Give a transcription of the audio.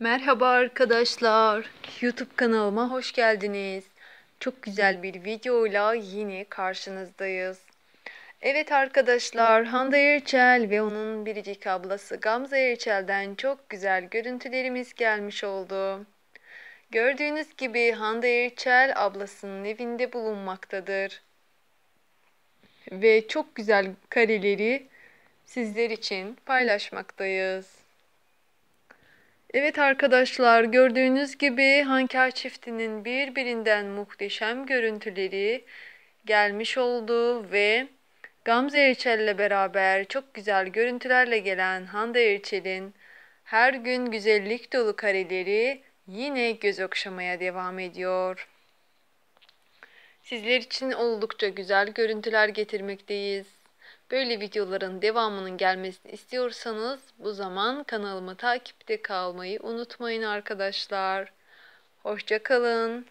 Merhaba arkadaşlar. YouTube kanalıma hoş geldiniz. Çok güzel bir videoyla yine karşınızdayız. Evet arkadaşlar, Hande Erçel ve onun biricik ablası Gamze Erçel'den çok güzel görüntülerimiz gelmiş oldu. Gördüğünüz gibi Hande Erçel ablasının evinde bulunmaktadır. Ve çok güzel kareleri sizler için paylaşmaktayız. Evet arkadaşlar gördüğünüz gibi Hankar çiftinin birbirinden muhteşem görüntüleri gelmiş oldu ve Gamze Erçel ile beraber çok güzel görüntülerle gelen Hande Erçel'in her gün güzellik dolu kareleri yine göz okşamaya devam ediyor. Sizler için oldukça güzel görüntüler getirmekteyiz. Böyle videoların devamının gelmesini istiyorsanız bu zaman kanalımı takipte kalmayı unutmayın arkadaşlar. Hoşçakalın.